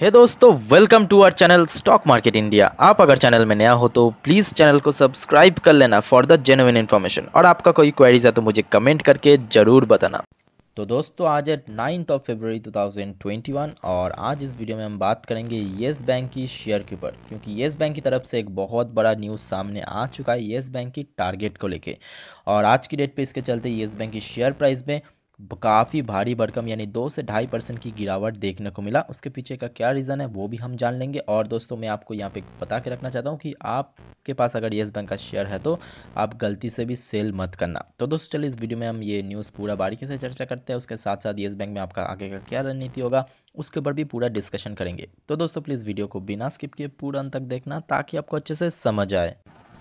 हे hey दोस्तों welcome to our channel stock market India आप अगर चैनल में नया हो तो प्लीज़ चैनल को सब्सक्राइब कर लेना फॉर द जेनुइन इन्फॉर्मेशन और आपका कोई क्वेरीज है तो मुझे कमेंट करके ज़रूर बताना तो दोस्तों आज है नाइन्थ ऑफ ट्वेंटी 2021 और आज इस वीडियो में हम बात करेंगे येस बैंक की शेयर के ऊपर क्योंकि येस बैंक की तरफ से एक बहुत बड़ा न्यूज़ सामने आ चुका है येस बैंक की टारगेट को लेके और आज की डेट पे इसके चलते येस बैंक की शेयर प्राइस में काफ़ी भारी भरकम यानी दो से ढाई परसेंट की गिरावट देखने को मिला उसके पीछे का क्या रीज़न है वो भी हम जान लेंगे और दोस्तों मैं आपको यहाँ पे बता के रखना चाहता हूँ कि आपके पास अगर येस बैंक का शेयर है तो आप गलती से भी सेल मत करना तो दोस्तों चलिए इस वीडियो में हम ये न्यूज़ पूरा बारीकी से चर्चा करते हैं उसके साथ साथ येस बैंक में आपका आगे का क्या रणनीति होगा उसके ऊपर भी पूरा डिस्कशन करेंगे तो दोस्तों प्लीज़ वीडियो को बिना स्किप किए पूरा अंत तक देखना ताकि आपको अच्छे से समझ आए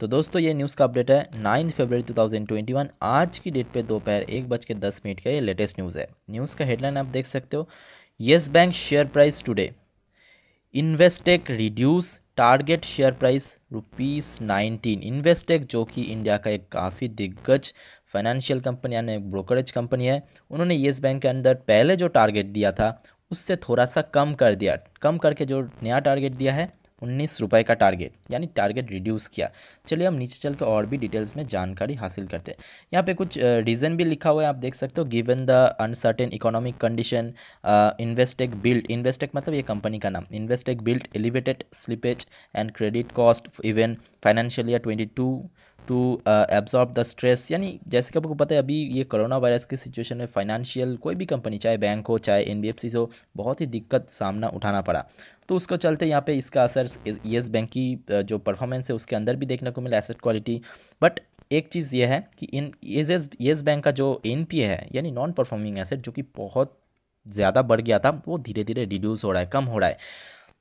तो दोस्तों ये न्यूज़ का अपडेट है नाइन्थ ट्वेंटी 2021 आज की डेट पे दोपहर एक बज के दस मिनट का ये लेटेस्ट न्यूज़ है न्यूज़ का हेडलाइन आप देख सकते हो yes bank share price today Investec reduce target share price rupees nineteen Investec जो कि इंडिया का एक काफ़ी दिग्गज फाइनेंशियल कंपनी यानी ब्रोकरेज कंपनी है उन्होंने येस बैंक के अंदर पहले जो टारगेट दिया था उससे थोड़ा सा कम कर दिया कम करके जो नया टारगेट दिया है उन्नीस रुपये का टारगेट यानी टारगेट रिड्यूस किया चलिए हम नीचे चल के और भी डिटेल्स में जानकारी हासिल करते हैं यहाँ पे कुछ रीज़न भी लिखा हुआ है आप देख सकते हो given the uncertain economic condition Investec build Investec मतलब ये कंपनी का नाम Investec build elevated slippage and credit cost even financial year twenty two to absorb the stress यानी जैसे कि आपको पता है अभी ये कोरोना वायरस की सिचुएशन में फाइनेंशियल कोई भी कंपनी चाहे बैंक हो चाहे एन हो बहुत ही दिक्कत सामना उठाना पड़ा तो उसको चलते यहाँ पे इसका असर येस बैंक की जो परफॉर्मेंस है उसके अंदर भी देखने को मिला एसेट क्वालिटी बट एक चीज़ ये है कि इन येस येस बैंक का जो एन है यानी नॉन परफॉर्मिंग एसेट जो कि बहुत ज़्यादा बढ़ गया था वो धीरे धीरे रिड्यूस हो रहा है कम हो रहा है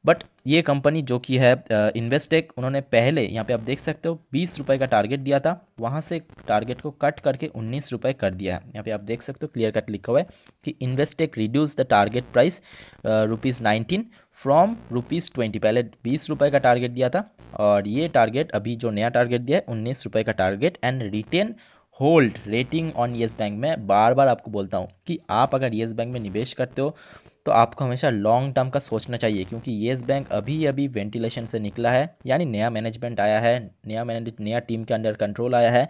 बट ये कंपनी जो कि है इन्वेस्टेक उन्होंने पहले यहाँ पे आप देख सकते हो बीस रुपये का टारगेट दिया था वहाँ से टारगेट को कट करके उन्नीस रुपये कर दिया है यहाँ पे आप देख सकते हो क्लियर कट लिखा हुआ है कि Investec reduce the target price rupees nineteen from rupees twenty पहले बीस रुपये का टारगेट दिया था और ये टारगेट अभी जो नया टारगेट दिया है उन्नीस रुपये का target and retain hold rating on yes bank में बार बार आपको बोलता हूँ कि आप अगर येस बैंक में निवेश करते हो तो आपको हमेशा लॉन्ग टर्म का सोचना चाहिए क्योंकि येस बैंक अभी अभी वेंटिलेशन से निकला है यानी नया मैनेजमेंट आया है नया मैनेज नया टीम के अंडर कंट्रोल आया है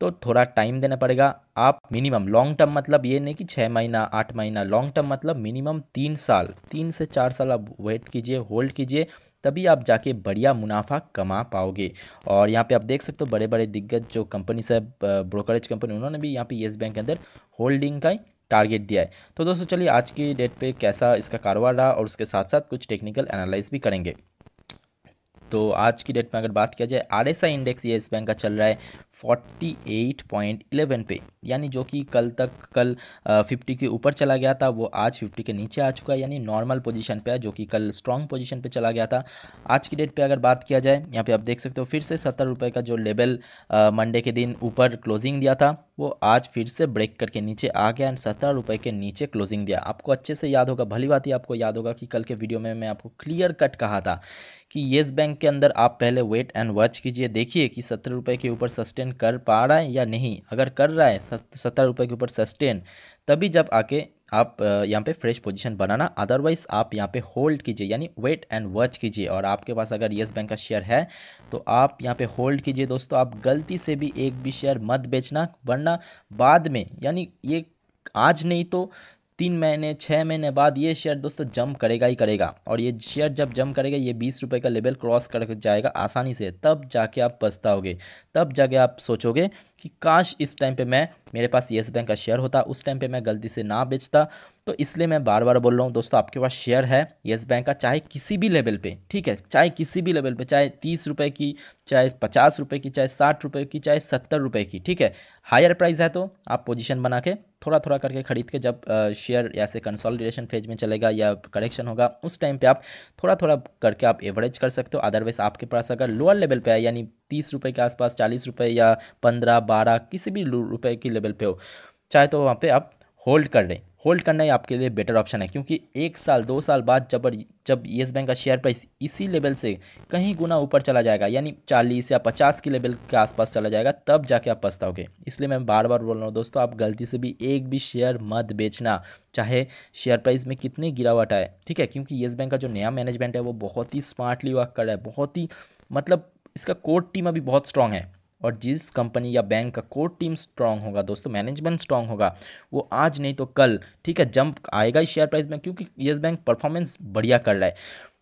तो थोड़ा टाइम देना पड़ेगा आप मिनिमम लॉन्ग टर्म मतलब ये नहीं कि छः महीना आठ महीना लॉन्ग टर्म मतलब मिनिमम तीन साल तीन से चार साल आप वेट कीजिए होल्ड कीजिए तभी आप जाके बढ़िया मुनाफा कमा पाओगे और यहाँ पे आप देख सकते हो बड़े बड़े दिग्गज जो कंपनी है ब्रोकरेज कंपनी उन्होंने भी यहाँ पे येस बैंक के अंदर होल्डिंग का टारगेट दिया है तो दोस्तों चलिए आज की डेट पे कैसा इसका कारोबार रहा और उसके साथ साथ कुछ टेक्निकल एनालिस भी करेंगे तो आज की डेट में अगर बात किया जाए आर इंडेक्स ये इस बैंक का चल रहा है 48.11 पे यानी जो कि कल तक कल आ, 50 के ऊपर चला गया था वो आज 50 के नीचे आ चुका है यानी नॉर्मल पोजीशन पे है जो कि कल स्ट्रॉन्ग पोजीशन पे चला गया था आज की डेट पे अगर बात किया जाए यहाँ पे आप देख सकते हो फिर से सत्तर रुपये का जो लेवल मंडे के दिन ऊपर क्लोजिंग दिया था वो आज फिर से ब्रेक करके नीचे आ गया एंड सत्रह रुपये के नीचे क्लोजिंग दिया आपको अच्छे से याद होगा भली बात ही आपको याद होगा कि कल के वीडियो में मैं आपको क्लियर कट कहा था कि येस बैंक के अंदर आप पहले वेट एंड वॉच कीजिए देखिए कि सत्रह रुपये के ऊपर सस्टेन सस्टेन कर पा रहा है या नहीं अगर कर रहा है सत्तर रुपये के ऊपर सस्टेन तभी जब आके आप यहाँ पे फ्रेश पोजीशन बनाना अदरवाइज आप यहाँ पे होल्ड कीजिए यानी वेट एंड वॉच कीजिए और आपके पास अगर येस बैंक का शेयर है तो आप यहाँ पे होल्ड कीजिए दोस्तों आप गलती से भी एक भी शेयर मत बेचना वरना बाद में यानी ये आज नहीं तो तीन महीने छः महीने बाद ये शेयर दोस्तों जंप करेगा ही करेगा और ये शेयर जब जंप करेगा ये बीस रुपये का लेवल क्रॉस कर जाएगा आसानी से तब जाके आप पछताओगे तब जाके आप सोचोगे कि काश इस टाइम पे मैं मेरे पास येस बैंक का शेयर होता उस टाइम पे मैं गलती से ना बेचता तो इसलिए मैं बार बार बोल रहा हूँ दोस्तों आपके पास शेयर है येस बैंक का चाहे किसी भी लेवल पे ठीक है चाहे किसी भी लेवल पे चाहे तीस रुपये की चाहे पचास रुपये की चाहे साठ रुपये की चाहे सत्तर रुपये की ठीक है हायर प्राइस है तो आप पोजिशन बना के थोड़ा थोड़ा करके ख़रीद के जब शेयर या से कंसोलिडेशन फेज में चलेगा या करेक्शन होगा उस टाइम पे आप थोड़ा थोड़ा करके आप एवरेज कर सकते हो अदरवाइज आपके पास अगर लोअर लेवल पे है यानी तीस रुपये के आसपास चालीस रुपये या पंद्रह बारह किसी भी रुपये की लेवल पे हो चाहे तो वहाँ पर आप होल्ड कर लें होल्ड करना ही आपके लिए बेटर ऑप्शन है क्योंकि एक साल दो साल बाद जब जब येस बैंक का शेयर प्राइस इसी लेवल से कहीं गुना ऊपर चला जाएगा यानी चालीस या पचास के लेवल के आसपास चला जाएगा तब जाके आप पछताओगे इसलिए मैं बार बार बोल रहा हूँ दोस्तों आप गलती से भी एक भी शेयर मत बेचना चाहे शेयर प्राइस में कितनी गिरावट आए ठीक है क्योंकि येस बैंक का जो नया मैनेजमेंट है वो बहुत ही स्मार्टली वर्क कर रहा है बहुत ही मतलब इसका कोर टीम अभी बहुत स्ट्रांग है और जिस कंपनी या बैंक का कोर टीम स्ट्रांग होगा दोस्तों मैनेजमेंट स्ट्रांग होगा वो आज नहीं तो कल ठीक है जंप आएगा ही शेयर प्राइस में क्योंकि येस बैंक परफॉर्मेंस बढ़िया कर रहा है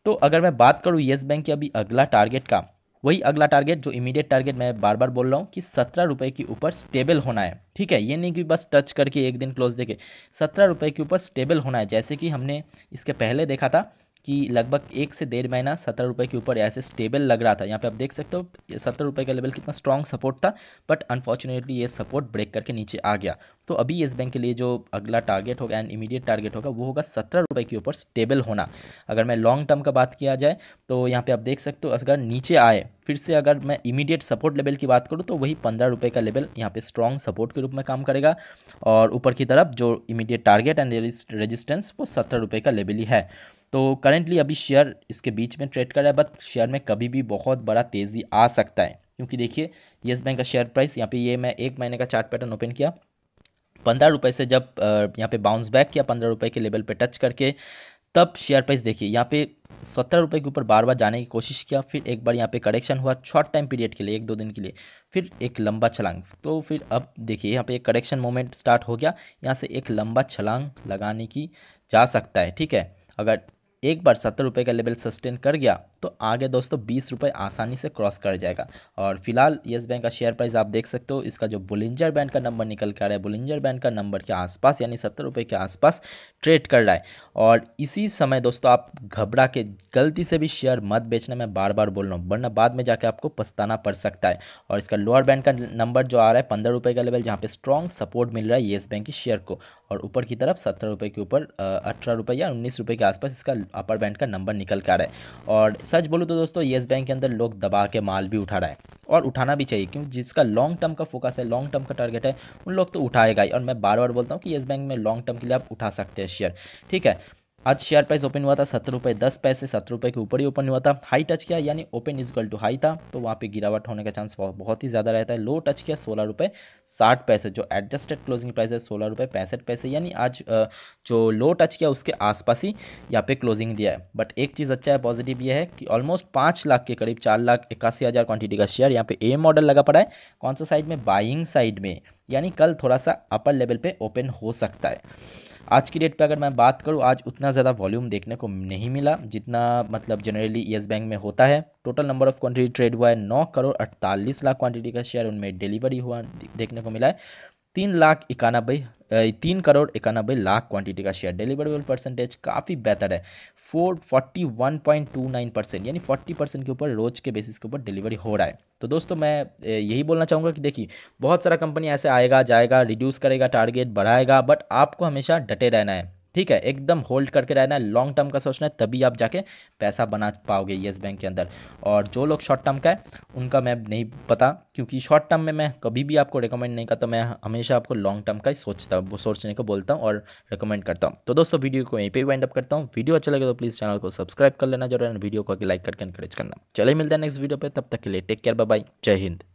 तो अगर मैं बात करूँ येस बैंक के अभी अगला टारगेट का वही अगला टारगेट जो इमीडिएट टारगेट मैं बार बार बोल रहा हूँ कि सत्रह रुपये के ऊपर स्टेबल होना है ठीक है ये नहीं कि बस टच करके एक दिन क्लोज देखे सत्रह रुपये के ऊपर स्टेबल होना है जैसे कि हमने इसके पहले देखा था कि लगभग एक से डेढ़ महीना सत्रह रुपये के ऊपर ऐसे स्टेबल लग रहा था यहाँ पे आप देख सकते हो सत्तर रुपये का लेवल कितना स्ट्रॉन्ग सपोर्ट था बट अनफॉर्चुनेटली ये सपोर्ट ब्रेक करके नीचे आ गया तो अभी येस बैंक के लिए जो अगला टारगेट होगा एंड इमीडिएट टारगेट होगा वो होगा सत्रह रुपये के ऊपर स्टेबल होना अगर मैं लॉन्ग टर्म का बात किया जाए तो यहाँ पर आप देख सकते हो अगर नीचे आए फिर से अगर मैं इमीडिएट सपोर्ट लेवल की बात करूँ तो वही पंद्रह रुपये का लेवल यहाँ पे स्ट्रॉन्ग सपोर्ट के रूप में काम करेगा और ऊपर की तरफ जो इमीडिएट टारगेट एंड रजिस्टेंस वो सत्रह रुपये का लेवल ही है तो करेंटली अभी शेयर इसके बीच में ट्रेड कर रहा है बट शेयर में कभी भी बहुत बड़ा तेज़ी आ सकता है क्योंकि देखिए येस बैंक का शेयर प्राइस यहाँ पे ये मैं एक महीने का चार्ट पैटर्न ओपन किया पंद्रह रुपये से जब यहाँ पे बाउंस बैक किया पंद्रह रुपये के लेवल पे टच करके तब शेयर प्राइस देखिए यहाँ पे सत्रह रुपये के ऊपर बार बार जाने की कोशिश किया फिर एक बार यहाँ पे करेक्शन हुआ शॉर्ट टाइम पीरियड के लिए एक दो दिन के लिए फिर एक लंबा छलांग तो फिर अब देखिए यहाँ पे एक करेक्शन मोमेंट स्टार्ट हो गया यहाँ से एक लंबा छलांग लगाने की जा सकता है ठीक है अगर एक बार सत्तर रुपये का लेवल सस्टेन कर गया तो आगे दोस्तों बीस रुपये आसानी से क्रॉस कर जाएगा और फिलहाल येस बैंक का शेयर प्राइस आप देख सकते हो इसका जो बुलिंजर बैंड का नंबर निकल कर रहा है बुलिंजर बैंड का नंबर के आसपास यानी सत्तर रुपये के आसपास ट्रेड कर रहा है और इसी समय दोस्तों आप घबरा के गलती से भी शेयर मत बेचना मैं बार बार बोल रहा हूँ वरना बाद में जाके आपको पछताना पड़ सकता है और इसका लोअर बैंड का नंबर जो आ रहा है पंद्रह रुपये का लेवल जहाँ पे स्ट्रॉन्ग सपोर्ट मिल रहा है येस बैंक के शेयर को और ऊपर की तरफ सत्तर रुपये के ऊपर अठारह रुपये या उन्नीस रुपये के आसपास इसका अपर बैंड का नंबर निकल कर आ रहा है और सच बोलूँ तो दोस्तों येस बैंक के अंदर लोग दबा के माल भी उठा रहा है और उठाना भी चाहिए क्योंकि जिसका लॉन्ग टर्म का फोकस है लॉन्ग टर्म का टारगेट है उन लोग तो उठाएगा ही और मैं बार बार बोलता हूँ कि येस बैंक में लॉन्ग टर्म के लिए आप उठा सकते हैं शेयर ठीक है आज शेयर प्राइस ओपन हुआ था सत्तर रुपये दस पैसे सत्तर रुपये के ऊपर ही ओपन हुआ था हाई टच किया यानी open is equal to high था तो वहाँ पे गिरावट होने का चांस बहुत ही ज़्यादा रहता है लो टच किया सोलह रुपये साठ पैसे जो एडजस्टेड क्लोजिंग प्राइस है सोलह रुपये पैंसठ पैसे यानी आज जो लो टच किया उसके आसपास ही यहाँ पे क्लोजिंग दिया है बट एक चीज़ अच्छा है पॉजिटिव ये है कि ऑलमोस्ट पाँच लाख के करीब चार लाख इक्यासी हज़ार क्वान्टिटी का शेयर यहाँ पे ए मॉडल लगा पड़ा है कौन सा साइड में बाइंग साइड में यानी कल थोड़ा सा अपर लेवल पर ओपन हो सकता है आज की डेट पे अगर मैं बात करूँ आज उतना ज़्यादा वॉल्यूम देखने को नहीं मिला जितना मतलब जनरली येस बैंक में होता है total number of quantity trade हुआ है नौ करोड़ अड़तालीस लाख क्वांटिटी का शेयर उनमें डिलीवरी हुआ देखने को मिला है तीन लाख इक्यानबे तीन करोड़ इक्यानबे लाख क्वांटिटी का शेयर डिलीवरेबल परसेंटेज काफ़ी बेहतर है four forty one point two nine percent यानी फोर्टी परसेंट के ऊपर रोज के बेसिस के ऊपर डिलीवरी हो रहा है तो दोस्तों मैं यही बोलना चाहूँगा कि देखिए बहुत सारा कंपनी ऐसे आएगा जाएगा रिड्यूस करेगा टारगेट बढ़ाएगा बट आपको हमेशा डटे रहना है ठीक है एकदम होल्ड करके रहना है लॉन्ग टर्म का सोचना है तभी आप जाके पैसा बना पाओगे येस बैंक के अंदर और जो लोग शॉर्ट टर्म का है उनका मैं नहीं पता क्योंकि शॉर्ट टर्म में मैं कभी भी आपको रिकमेंड नहीं करता मैं हमेशा आपको लॉन्ग टर्म का ही सोचता हूँ सोचने को बोलता हूँ और रिकमेंड करता हूँ तो दोस्तों वीडियो को यहीं पर वाइंड अप करता हूँ वीडियो अच्छा लगे तो प्लीज़ चैनल को सब्सक्राइब कर लेना जरूर वीडियो को लाइक करके इनकेज करना चले मिलते हैं नेक्स्ट वीडियो पर तब तक के लिए टेक केयर बाय जय हिंद